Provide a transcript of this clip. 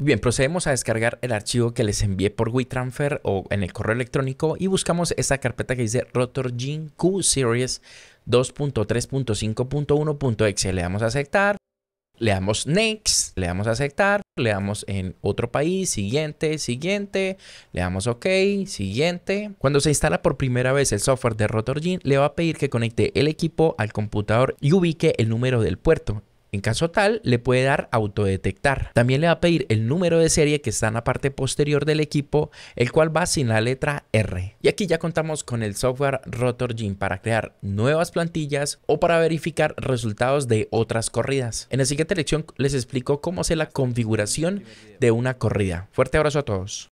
Bien, procedemos a descargar el archivo que les envié por WeTransfer o en el correo electrónico y buscamos esta carpeta que dice Rotor Q Series 2.3.5.1.exe. Le damos a aceptar, le damos next, le damos a aceptar, le damos en otro país, siguiente, siguiente, le damos ok, siguiente. Cuando se instala por primera vez el software de Rotor le va a pedir que conecte el equipo al computador y ubique el número del puerto. En caso tal, le puede dar autodetectar. También le va a pedir el número de serie que está en la parte posterior del equipo, el cual va sin la letra R. Y aquí ya contamos con el software Gym para crear nuevas plantillas o para verificar resultados de otras corridas. En la siguiente lección les explico cómo hacer la configuración de una corrida. Fuerte abrazo a todos.